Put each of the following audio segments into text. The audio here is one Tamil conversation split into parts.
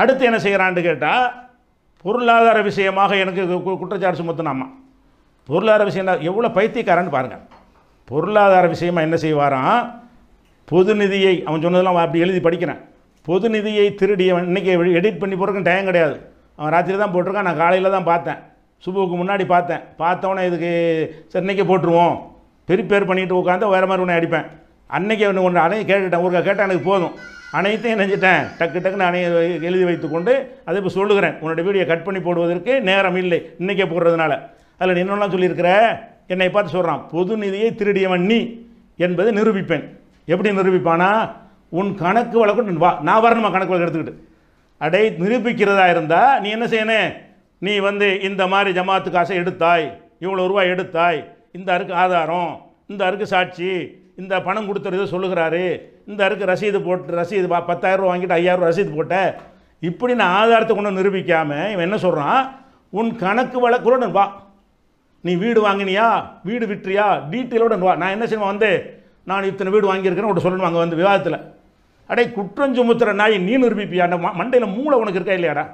அடுத்து என்ன செய்கிறான்னு கேட்டால் பொருளாதார விஷயமாக எனக்கு குற்றச்சாட்டு சுமத்தினாமா பொருளாதார விஷயம் எவ்வளோ பைத்தியக்காரன்னு பாருங்கள் பொருளாதார விஷயமாக என்ன செய்வாராம் பொது நிதியை அவன் சொன்னதெல்லாம் அப்படி எழுதி படிக்கிறேன் பொது நிதியை திருடி அவன் இன்றைக்கி எடிட் பண்ணி போகிறதுக்கு டைம் கிடையாது அவன் ராத்திரி தான் போட்டிருக்கான் நான் காலையில் தான் பார்த்தேன் சுபுக்கு முன்னாடி பார்த்தேன் பார்த்தவொன்னே இதுக்கு சரி இன்றைக்கி போட்டுருவோம் பெரிய பேர் பண்ணிட்டு உட்காந்து வேறு மாதிரி உன்னை அடிப்பேன் அன்னைக்கு ஒன்று ஒன்று அணையை கேட்டுட்டேன் ஒரு கேட்டால் எனக்கு போதும் அனைத்தையும் நினைச்சிட்டேன் டக்கு டக்குன்னு அணைய எழுதி வைத்துக்கொண்டு அதை இப்போ சொல்லுகிறேன் உன்னோட வீடியோ கட் பண்ணி போடுவதற்கு நேரம் இல்லை இன்றைக்கே போடுறதுனால அதில் நீ என்னெல்லாம் சொல்லியிருக்கிற என்னை பார்த்து சொல்கிறான் பொது நிதியை திருடியவன் நீ என்பதை நிரூபிப்பேன் எப்படி நிரூபிப்பானா உன் கணக்கு வழக்கு வா நான் வரணுமா கணக்கு வழக்கு எடுத்துக்கிட்டு அடை நிரூபிக்கிறதா இருந்தால் நீ என்ன செய்யணும் நீ வந்து இந்த மாதிரி ஜமாத்து காசை எடுத்தாய் இவ்வளோ ரூபாய் எடுத்தாய் இந்த அருக்கு ஆதாரம் இந்த அருக்கு சாட்சி இந்த பணம் கொடுத்துறது சொல்லுகிறாரு இந்த அருக்கு ரசீது போட்டு ரசீது பத்தாயிரரூவா வாங்கிட்டு ரூபா ரசீது போட்ட இப்படி நான் ஆதாரத்தை கொண்டு நிரூபிக்காமல் இவன் என்ன சொல்கிறான் உன் கணக்கு வழக்குடன் வா நீ வீடு வாங்கினியா வீடு விட்டுறியா டீட்டெயிலோட வா நான் என்ன செய்வேன் வந்து நான் இத்தனை வீடு வாங்கியிருக்கேன்னு உங்கள்கிட்ட சொல்லணும் அங்கே வந்து விவாதத்தில் அடே குற்றம் சுமுத்துற நாய் நீ நிரூபிப்பியா அந்த மண்டையில் மூளை உனக்கு இருக்கா இல்லையாடா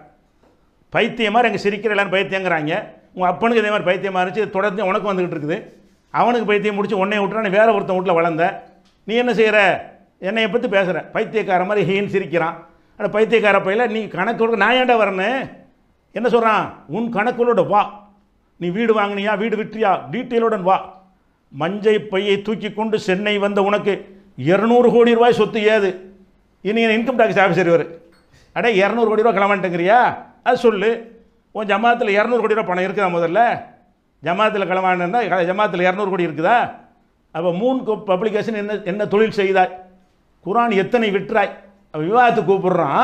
பைத்தியம் மாதிரி அங்கே சிரிக்கிறலான்னு பைத்தியங்கிறாங்க உங்கள் அப்பனுக்கு இதே மாதிரி பைத்தியமாக இருந்துச்சு தொடர்ந்து உனக்கு வந்துக்கிட்டு இருக்குது அவனுக்கு பைத்தியம் முடிச்சு உன்னை விட்டுறான் வேற ஒருத்தன் வீட்டில் வளர்ந்த நீ என்ன செய்கிற என்னையை பற்றி பேசுகிற பைத்தியக்கார மாதிரி ஹீன் சிரிக்கிறான் ஆனால் பைத்தியக்கார பையில நீ கணக்கு நான் ஏன்டா வரேன்னு என்ன சொல்கிறான் உன் கணக்குகளோட வா நீ வீடு வாங்கினியா வீடு விட்டியா டீட்டெயிலுடன் வா மஞ்சை பையை தூக்கி கொண்டு சென்னை வந்த உனக்கு இரநூறு கோடி ரூபாய் சொத்து ஏது இனி இன்கம் டேக்ஸ் ஆஃபீஸர் இவர் அடே இரநூறு கோடி ரூபா கிளம்பிட்டேங்கிறியா அது சொல்லு உன் ஜமாத்தில் இரநூறு கோடி ரூபா பணம் இருக்குதா முதல்ல ஜமாத்தில் களவாணிருந்தா ஜமாத்தில் இரநூறு கோடி இருக்குதா அப்போ மூணு பப்ளிகேஷன் என்ன என்ன தொழில் செய்தாய் குரான் எத்தனை விற்றாய் அவன் விவாதத்துக்கு கூப்பிடுறான்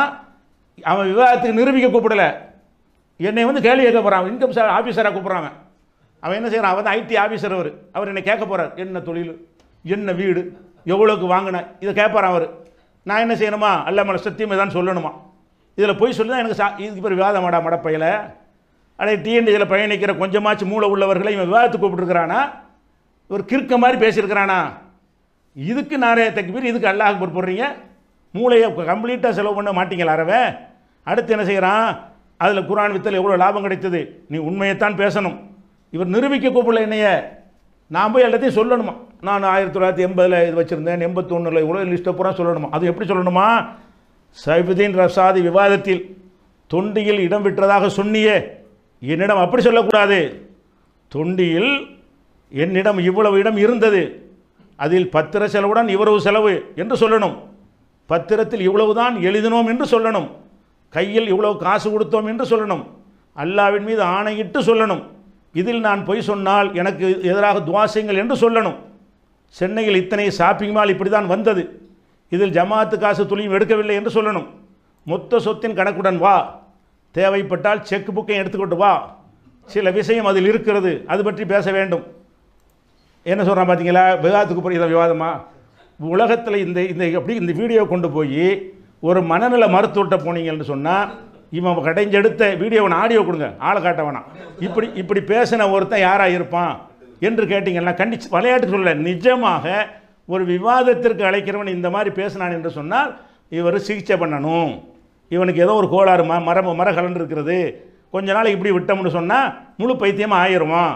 அவன் விவாதத்துக்கு நிரூபிக்க கூப்பிடலை என்னை வந்து கேள்வி கேட்க போகிறான் இன்கம் சார் ஆஃபீஸராக கூப்பிட்றாங்க அவன் என்ன செய்கிறான் அவன் ஐடி ஆஃபீஸர் அவர் அவர் என்னை கேட்க போகிறார் என்ன தொழில் என்ன வீடு எவ்வளோக்கு வாங்கினேன் இதை கேட்பாரான் அவர் நான் என்ன செய்யணுமா அல்லாமல் மன சத்தியமே தான் சொல்லணுமா இதில் போய் சொல்லி தான் எனக்கு சா இதுக்கு பேர் விவாதமாடா மடப்பையில் அதே டிஎன்டியில் பயணிக்கிற கொஞ்சமாச்சு மூளை உள்ளவர்களை இவன் விவாதத்து கூப்பிட்டுருக்கிறானா ஒரு கிறுக்க மாதிரி பேசியிருக்கிறானா இதுக்கு நிறைய தக்கு பேர் இதுக்கு அல்லாஹ் போடுறீங்க மூளையை கம்ப்ளீட்டாக செலவு பண்ண மாட்டீங்களா அறவே அடுத்து என்ன செய்கிறான் அதில் குரான் வித்தல் எவ்வளோ லாபம் கிடைத்தது நீ உண்மையைத்தான் பேசணும் இவர் நிரூபிக்க கூப்பிடல என்னையே நான் போய் எல்லாத்தையும் சொல்லணுமா நான் ஆயிரத்தி தொள்ளாயிரத்தி எண்பதில் இது வச்சுருந்தேன் எண்பத்தொன்னில் இவ்வளோ லிஸ்ட்டை பூரா சொல்லணுமா அது எப்படி சொல்லணுமா சைபுதீன் ரசாதி விவாதத்தில் தொண்டியில் இடம் விட்டதாக சொன்னியே என்னிடம் அப்படி சொல்லக்கூடாது தொண்டியில் என்னிடம் இவ்வளவு இடம் இருந்தது அதில் பத்திர செலவுடன் இவ்வளவு செலவு என்று சொல்லணும் பத்திரத்தில் இவ்வளவுதான் எழுதினோம் என்று சொல்லணும் கையில் இவ்வளவு காசு கொடுத்தோம் என்று சொல்லணும் அல்லாவின் மீது ஆணையிட்டு சொல்லணும் இதில் நான் பொய் சொன்னால் எனக்கு எதிராக துவாசியங்கள் என்று சொல்லணும் சென்னையில் இத்தனை ஷாப்பிங் மால் இப்படி தான் வந்தது இதில் ஜமாத்து காசு துளியும் எடுக்கவில்லை என்று சொல்லணும் மொத்த சொத்தின் கணக்குடன் வா தேவைப்பட்டால் செக் புக்கை எடுத்துக்கொண்டு வா சில விஷயம் அதில் இருக்கிறது அது பற்றி பேச வேண்டும் என்ன சொல்கிறான் பார்த்தீங்களா விவாதத்துக்கு புரியுத விவாதமா உலகத்தில் இந்த இந்த எப்படி இந்த வீடியோ கொண்டு போய் ஒரு மனநல மருத்துவட்ட போனீங்கன்னு சொன்னால் இவன் கடைஞ்செடுத்த வீடியோவை ஆடியோ கொடுங்க ஆளை காட்ட வேணாம் இப்படி இப்படி பேசின ஒருத்தன் யாராக இருப்பான் என்று கேட்டிங்கன்னா கண்டிச்சு விளையாட்டு சொல்ல நிஜமாக ஒரு விவாதத்திற்கு அழைக்கிறவன் இந்த மாதிரி பேசினான் என்று சொன்னால் இவர் சிகிச்சை பண்ணணும் இவனுக்கு ஏதோ ஒரு கோளாறு ம மர மரகலன் இருக்கிறது கொஞ்ச நாள் இப்படி விட்டோம்னு சொன்னால் முழு பைத்தியமாக ஆயிடுவோம்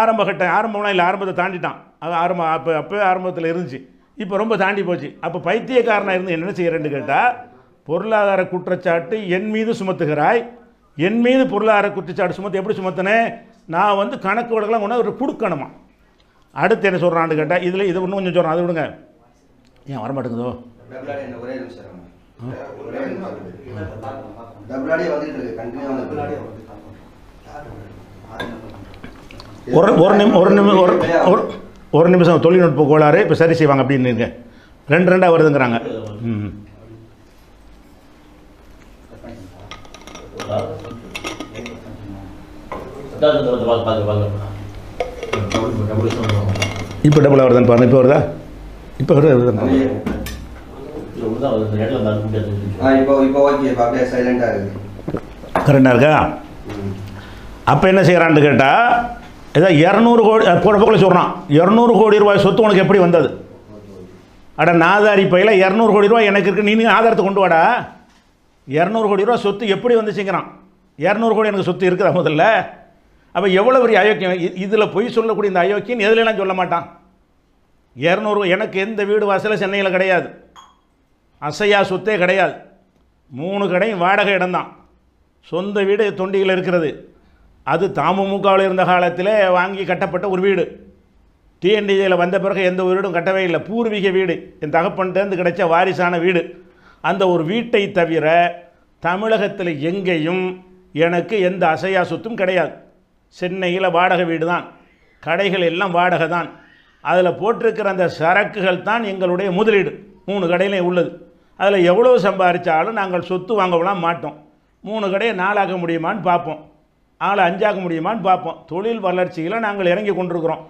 ஆரம்ப கட்டம் ஆரம்பம்லாம் இல்லை ஆரம்பத்தை தாண்டிட்டான் அது ஆரம்ப அப்போ அப்போவே ஆரம்பத்தில் இருந்துச்சு இப்போ ரொம்ப தாண்டி போச்சு அப்போ பைத்தியக்காரனாக இருந்து என்ன செய்கிறேன்னு கேட்டால் பொருளாதார குற்றச்சாட்டு என் மீது சுமத்துகிறாய் என் மீது பொருளாதார குற்றச்சாட்டு சுமத்து எப்படி சுமத்தினேன் நான் வந்து கணக்கு வழக்கெல்லாம் ஒன்று ஒரு கொடுக்கணுமா அடுத்து என்ன சொல்கிறான்னு கேட்டால் இதில் இதை இன்னும் கொஞ்சம் சொல்கிறேன் அது விடுங்க ஏன் வரமாட்டேங்குதோ ஒரு ஒரு ஒரு ஒரு ஒரு நிமிஷம் தொழில்நுட்ப கோளாறு இப்போ சரி செய்வாங்க அப்படின்னு ரெண்டு ரெண்டாக வருதுங்கிறாங்க ம் இப்போ டபுளாக வருதுன்னு பாருங்கள் இப்போ வருதா இப்போ வருதா ஒழுங்காக இருக்கா அப்போ என்ன செய்கிறான்னு கேட்டால் ஏதோ இரநூறு கோடி போன சொல்கிறான் இரநூறு கோடி ரூபாய் சொத்து உனக்கு எப்படி வந்தது அட நாதாரி பையில் இரநூறு கோடி ரூபாய் எனக்கு இருக்குது நீ ஆதாரத்தை கொண்டு வாடா இரநூறு கோடி ரூபாய் சொத்து எப்படி வந்துச்சுங்கிறான் இரநூறு கோடி எனக்கு சொத்து இருக்குதா முதல்ல அப்போ எவ்வளோ பெரிய அயோக்கியம் இதில் பொய் சொல்லக்கூடிய இந்த அயோக்கியன் எதுலலாம் சொல்ல மாட்டான் இரநூறு எனக்கு எந்த வீடு வாசலும் சென்னையில் கிடையாது அசையா சொத்தே கிடையாது மூணு கடையும் வாடகை இடம்தான் சொந்த வீடு தொண்டியில் இருக்கிறது அது தாமுமுகாவில் இருந்த காலத்தில் வாங்கி கட்டப்பட்ட ஒரு வீடு டிஎன்டிஜியில் வந்த பிறகு எந்த ஒரு வீடும் கட்டவே இல்லை பூர்வீக வீடு என் தகப்பன்ட்டேருந்து கிடைச்ச வாரிசான வீடு அந்த ஒரு வீட்டை தவிர தமிழகத்தில் எங்கேயும் எனக்கு எந்த அசையா சொத்தும் கிடையாது சென்னையில் வாடகை வீடு தான் கடைகள் எல்லாம் வாடகை தான் அதில் போட்டிருக்கிற அந்த சரக்குகள் தான் எங்களுடைய முதலீடு மூணு கடையிலையும் உள்ளது அதில் எவ்வளோ சம்பாதிச்சாலும் நாங்கள் சொத்து வாங்கலாம் மாட்டோம் மூணு கடையை நாளாக்க முடியுமான்னு பார்ப்போம் ஆளை அஞ்சாக முடியுமான்னு பார்ப்போம் தொழில் வளர்ச்சியில் நாங்கள் இறங்கி கொண்டிருக்கிறோம்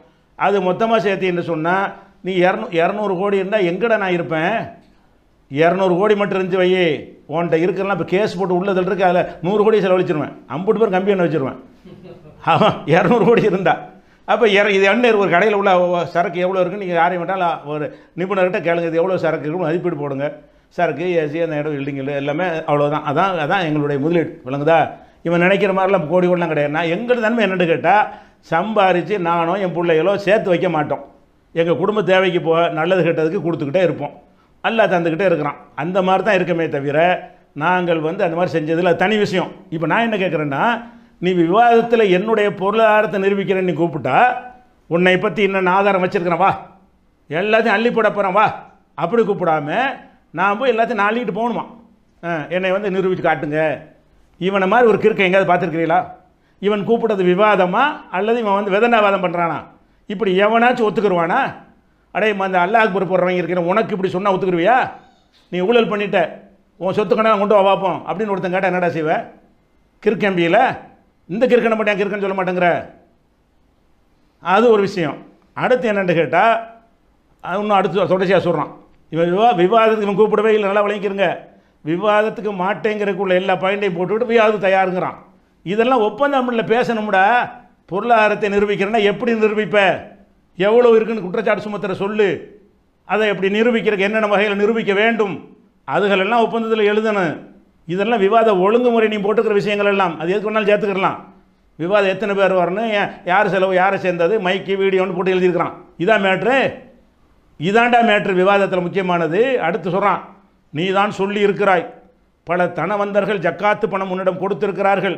அது மொத்தமாக சேர்த்தின்னு சொன்னால் நீ இரநூ இரநூறு கோடி இருந்தால் எங்கடா நான் இருப்பேன் இரநூறு கோடி மட்டும் இருந்துச்சு வையே உன்கிட்ட இருக்கிறலாம் இப்போ கேஸ் போட்டு உள்ளதில் இருக்கு அதில் நூறு கோடி செலவழிச்சிருவேன் ஐம்பது பேர் கம்பி வச்சுருவேன் ஆமாம் இரநூறு கோடி இருந்தா அப்போ இற இது எண்ணெய் ஒரு கடையில் உள்ள சரக்கு எவ்வளோ இருக்குன்னு நீங்கள் யாரையும் வேண்டாம் ஒரு நிபுணர்கிட்ட கேளுங்க இது எவ்வளோ சரக்கு இருக்குன்னு மதிப்பீடு போடுங்க சரக்கு ஏசி அந்த இடம் பில்டிங்கில் எல்லாமே அவ்வளோதான் அதான் அதான் எங்களுடைய முதலீடு விளங்குதா இவன் நினைக்கிற மாதிரிலாம் கோடி கோடிலாம் கிடையாது நான் தன்மை என்னென்னு கேட்டால் சம்பாரித்து நானும் என் பிள்ளைகளோ சேர்த்து வைக்க மாட்டோம் எங்கள் குடும்ப தேவைக்கு போக நல்லது கெட்டதுக்கு கொடுத்துக்கிட்டே இருப்போம் அல்ல தந்துக்கிட்டே இருக்கிறான் அந்த மாதிரி தான் இருக்கமே தவிர நாங்கள் வந்து அந்த மாதிரி செஞ்சதில் தனி விஷயம் இப்போ நான் என்ன கேட்குறேன்னா நீ விவாதத்தில் என்னுடைய பொருளாதாரத்தை நிரூபிக்கிறேன்னு கூப்பிட்டா உன்னை பற்றி இன்னும் ஆதாரம் வச்சுருக்கிறேன் வா எல்லாத்தையும் அள்ளி போட போகிறேன் வா அப்படி கூப்பிடாமல் நான் போய் எல்லாத்தையும் நாளிட்டு போகணுமா என்னை வந்து நிரூபித்து காட்டுங்க இவனை மாதிரி ஒரு கிறுக்கை எங்கேயாவது பார்த்துருக்கிறீங்களா இவன் கூப்பிட்டது விவாதமா அல்லது இவன் வந்து வேதனாவாதம் பண்ணுறானா இப்படி எவனாச்சும் ஒத்துக்குருவானா அடே அந்த அல்லாஹ் அக்பர் போடுறவங்க இருக்கிற உனக்கு இப்படி சொன்னால் ஒத்துக்குருவியா நீ ஊழல் பண்ணிட்ட உன் சொத்துக்கணும் கொண்டு வா பார்ப்போம் அப்படின்னு ஒருத்தன் கேட்டால் என்னடா செய்வேன் கிறுக்கம்பியில் இந்த கிறுக்கன மாட்டேன் கிறுக்கன்னு சொல்ல மாட்டேங்கிற அது ஒரு விஷயம் அடுத்து என்னென்னு கேட்டால் இன்னும் அடுத்து தொடர்ச்சியாக சொல்கிறான் இவன் விவா விவாதத்துக்கு இவன் கூப்பிடவே இல்லை நல்லா விளங்கிக்கிறங்க விவாதத்துக்கு மாட்டேங்கிறதுக்குள்ள எல்லா பாயிண்டையும் போட்டுவிட்டு விவாதம் தயாருங்கிறான் இதெல்லாம் ஒப்பந்த தமிழில் பேசணும்டா பொருளாதாரத்தை நிரூபிக்கிறேன்னா எப்படி நிரூபிப்ப எவ்வளோ இருக்குன்னு குற்றச்சாட்டு சுமத்துற சொல்லு அதை எப்படி நிரூபிக்கிறதுக்கு என்னென்ன வகையில் நிரூபிக்க வேண்டும் அதுகளெல்லாம் ஒப்பந்தத்தில் எழுதணும் இதெல்லாம் விவாத ஒழுங்குமுறை நீ போட்டுக்கிற விஷயங்கள் எல்லாம் அது எதுக்கு வேணாலும் சேர்த்துக்கலாம் விவாதம் எத்தனை பேர் வரணும் யார் செலவு யாரை சேர்ந்தது மைக்கு வீடியோன்னு போட்டு எழுதியிருக்கிறான் இதான் மேட்ரு இதாண்டா மேட்ரு விவாதத்தில் முக்கியமானது அடுத்து சொல்கிறான் நீ தான் சொல்லி இருக்கிறாய் பல தனவந்தர்கள் ஜக்காத்து பணம் உன்னிடம் கொடுத்திருக்கிறார்கள்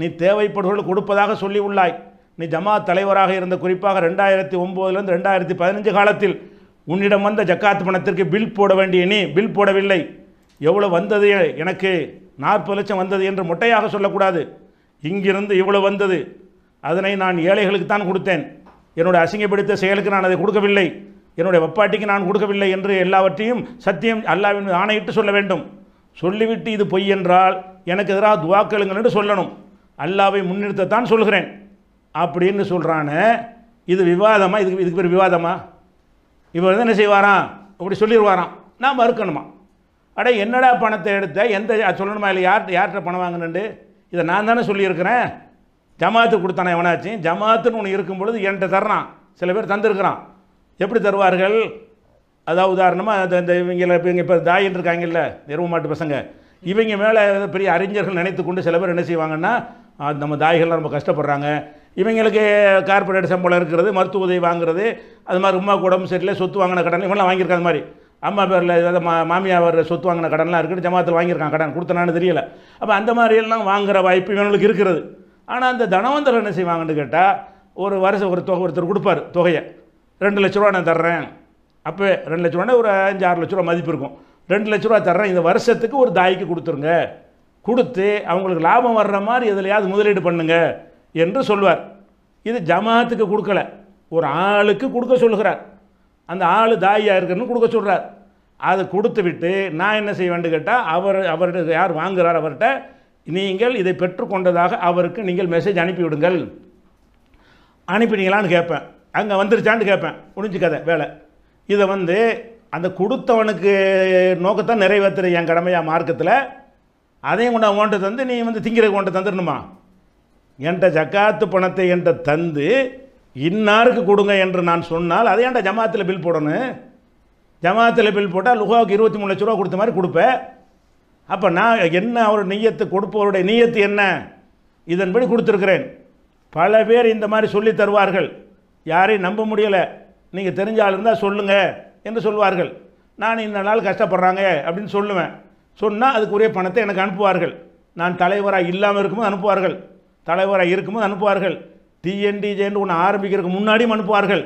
நீ தேவைப்படுவர்கள் கொடுப்பதாக சொல்லி உள்ளாய் நீ ஜமாத் தலைவராக இருந்த குறிப்பாக ரெண்டாயிரத்தி ஒம்போதுலேருந்து ரெண்டாயிரத்தி பதினஞ்சு காலத்தில் உன்னிடம் வந்த ஜக்காத்து பணத்திற்கு பில் போட வேண்டிய நீ பில் போடவில்லை எவ்வளோ வந்தது எனக்கு நாற்பது லட்சம் வந்தது என்று மொட்டையாக சொல்லக்கூடாது இங்கிருந்து இவ்வளோ வந்தது அதனை நான் ஏழைகளுக்கு தான் கொடுத்தேன் என்னுடைய அசிங்கப்படுத்த செயலுக்கு நான் அதை கொடுக்கவில்லை என்னுடைய வப்பாட்டிக்கு நான் கொடுக்கவில்லை என்று எல்லாவற்றையும் சத்தியம் அல்லாவின் ஆணையிட்டு சொல்ல வேண்டும் சொல்லிவிட்டு இது பொய் என்றால் எனக்கு எதிராக துவாக்களுங்கள் என்று சொல்லணும் அல்லாவை முன்னிறுத்தத்தான் சொல்கிறேன் அப்படின்னு சொல்கிறானே இது விவாதமா இதுக்கு இதுக்கு பேர் விவாதமா இவர் வந்து என்ன செய்வாராம் அப்படி சொல்லிடுவாராம் நான் மறுக்கணுமா அடே என்னடா பணத்தை எடுத்த எந்த சொல்லணுமா இல்லை யார் யார்கிட்ட பணம் வாங்கினண்டு இதை நான் தானே சொல்லியிருக்கிறேன் ஜமாத்து கொடுத்தானே எவனாச்சும் ஜமாத்துன்னு ஒன்று இருக்கும் பொழுது என்கிட்ட தர்றான் சில பேர் தந்திருக்கிறான் எப்படி தருவார்கள் அதாவது உதாரணமாக இந்த இவங்களை இப்போ இங்கே இப்போ தாயின் இருக்காங்கல்ல எருவு மாட்டு பசங்க இவங்க மேலே பெரிய அறிஞர்கள் நினைத்து கொண்டு சில பேர் என்ன செய்வாங்கன்னா நம்ம தாய்கள்லாம் ரொம்ப கஷ்டப்படுறாங்க இவங்களுக்கு கார்பரேட் சம்பளம் இருக்கிறது மருத்துவ உதவி வாங்குறது அது மாதிரி உமா உடம்பு சரியில்லை சொத்து வாங்கின கடன் இவங்களாம் வாங்கியிருக்காங்க மாதிரி அம்மா பேரில் ஏதாவது மா மாமியார் சொத்து வாங்கின கடன்லாம் இருக்குது ஜமாத்தில் வாங்கியிருக்காங்க கடன் கொடுத்தனான்னு தெரியல அப்போ அந்த மாதிரியெல்லாம் வாங்குகிற வாய்ப்பு இவங்களுக்கு இருக்கிறது ஆனால் அந்த தனவந்தர் என்ன செய்வாங்கன்னு கேட்டால் ஒரு வருஷம் ஒரு தொகை ஒருத்தர் கொடுப்பார் தொகையை ரெண்டு லட்ச ரூபா நான் தர்றேன் அப்போ ரெண்டு லட்ச ரூபா ஒரு அஞ்சு ஆறு லட்ச ரூபா மதிப்பு இருக்கும் ரெண்டு லட்ச ரூபா தர்றேன் இந்த வருஷத்துக்கு ஒரு தாய்க்கு கொடுத்துருங்க கொடுத்து அவங்களுக்கு லாபம் வர்ற மாதிரி எதுலையாவது முதலீடு பண்ணுங்க என்று சொல்வார் இது ஜமாத்துக்கு கொடுக்கல ஒரு ஆளுக்கு கொடுக்க சொல்கிறார் அந்த ஆள் தாயாக இருக்குன்னு கொடுக்க சொல்கிறார் அதை கொடுத்து விட்டு நான் என்ன செய்வேன்னு கேட்டால் அவர் அவர்கிட்ட யார் வாங்குகிறார் அவர்கிட்ட நீங்கள் இதை பெற்றுக்கொண்டதாக அவருக்கு நீங்கள் மெசேஜ் அனுப்பிவிடுங்கள் அனுப்பினீங்களான்னு கேட்பேன் அங்கே வந்துருச்சான்னு கேட்பேன் முடிஞ்சு கதை வேலை இதை வந்து அந்த கொடுத்தவனுக்கு நோக்கத்தான் நிறைவேற்றுற என் கடமையாக மார்க்கத்தில் அதையும் கொண்டு அவன்கிட்ட தந்து நீ வந்து திங்கிற உன்ட்ட தந்துடணுமா என்கிட்ட ஜக்காத்து பணத்தை என்கிட்ட தந்து இன்னாருக்கு கொடுங்க என்று நான் சொன்னால் அதை என்ட ஜமாத்தில் பில் போடணும் ஜமாத்தில் பில் போட்டால் லுகாவுக்கு இருபத்தி மூணு லட்ச ரூபா கொடுத்த மாதிரி கொடுப்பேன் அப்போ நான் என்ன அவர் நீயத்து கொடுப்பவருடைய நீயத்து என்ன இதன்படி கொடுத்துருக்கிறேன் பல பேர் இந்த மாதிரி சொல்லி தருவார்கள் யாரையும் நம்ப முடியலை நீங்கள் தெரிஞ்ச ஆள் இருந்தால் சொல்லுங்கள் என்று சொல்வார்கள் நான் இந்த நாள் கஷ்டப்படுறாங்க அப்படின்னு சொல்லுவேன் சொன்னால் அதுக்கு உரிய பணத்தை எனக்கு அனுப்புவார்கள் நான் தலைவராக இல்லாமல் இருக்கும்போது அனுப்புவார்கள் தலைவராக இருக்கும்போது அனுப்புவார்கள் டிஎன்டிஜேன்னு ஒன்று ஆரம்பிக்கிறதுக்கு முன்னாடியும் அனுப்புவார்கள்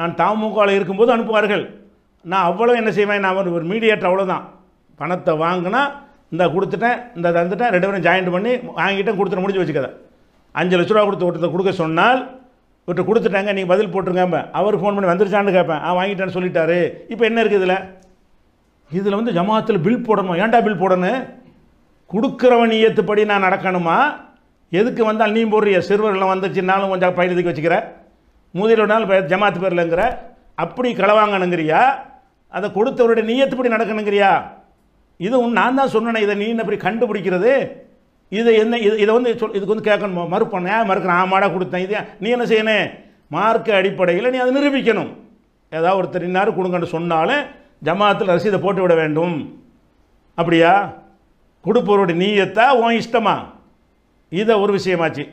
நான் தாமுகாவில் இருக்கும்போது அனுப்புவார்கள் நான் அவ்வளோ என்ன செய்வேன் நான் ஒரு மீடியேட்டர் அவ்வளோதான் பணத்தை வாங்கினா இந்த கொடுத்துட்டேன் இந்த தந்துட்டேன் ரெண்டு பேரும் ஜாயின்ட் பண்ணி வாங்கிட்டேன் கொடுத்துட்டு முடிஞ்சு வச்சுக்கதை அஞ்சு லட்ச ரூபா கொடுத்து ஒருத்தர் கொடுக்க சொன்னால் இவர்கிட்ட கொடுத்துட்டாங்க நீங்கள் பதில் போட்டுருங்க அவர் ஃபோன் பண்ணி வந்துருச்சான்னு கேட்பேன் ஆ வாங்கிட்டான்னு சொல்லிட்டாரு இப்போ என்ன இருக்குது இதில் இதில் வந்து ஜமாத்தில் பில் போடணும் ஏன்டா பில் போடணும் கொடுக்குறவன் ஏற்றுப்படி நான் நடக்கணுமா எதுக்கு வந்தால் நீ போடுறிய சிறுவர்கள் வந்துச்சுன்னாலும் கொஞ்சம் பயணத்துக்கு வச்சுக்கிற நாள் ஜமாத்து பேரில்ங்கிற அப்படி களவாங்கணுங்கிறியா அதை கொடுத்தவருடைய நீயத்துப்படி நடக்கணுங்கிறியா இது நான் தான் சொன்னேன் இதை நீ என்ன அப்படி கண்டுபிடிக்கிறது இது என்ன இது இதை வந்து சொல் இதுக்கு வந்து கேட்கணும் மறுப்பேன் ஏன் மறுக்கிறேன் ஆமாடா கொடுத்தேன் இது நீ என்ன செய்யணும் மார்க்க அடிப்படையில் நீ அதை நிரூபிக்கணும் ஏதாவது ஒருத்தர் இன்னார் கொடுங்கன்னு சொன்னாலும் ஜமாத்தில் ரசீதை போட்டு விட வேண்டும் அப்படியா கொடுப்பவருடைய நீயத்தா உன் இஷ்டமா இதை ஒரு விஷயமாச்சு